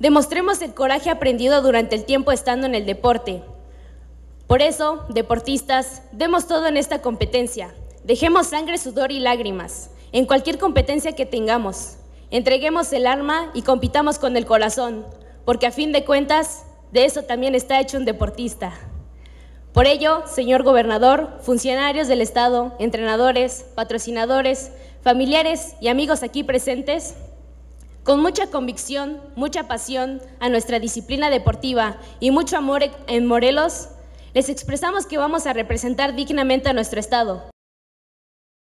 Demostremos el coraje aprendido durante el tiempo estando en el deporte. Por eso, deportistas, demos todo en esta competencia. Dejemos sangre, sudor y lágrimas en cualquier competencia que tengamos. Entreguemos el arma y compitamos con el corazón, porque a fin de cuentas, de eso también está hecho un deportista. Por ello, señor gobernador, funcionarios del Estado, entrenadores, patrocinadores, familiares y amigos aquí presentes, con mucha convicción, mucha pasión a nuestra disciplina deportiva y mucho amor en Morelos, les expresamos que vamos a representar dignamente a nuestro Estado.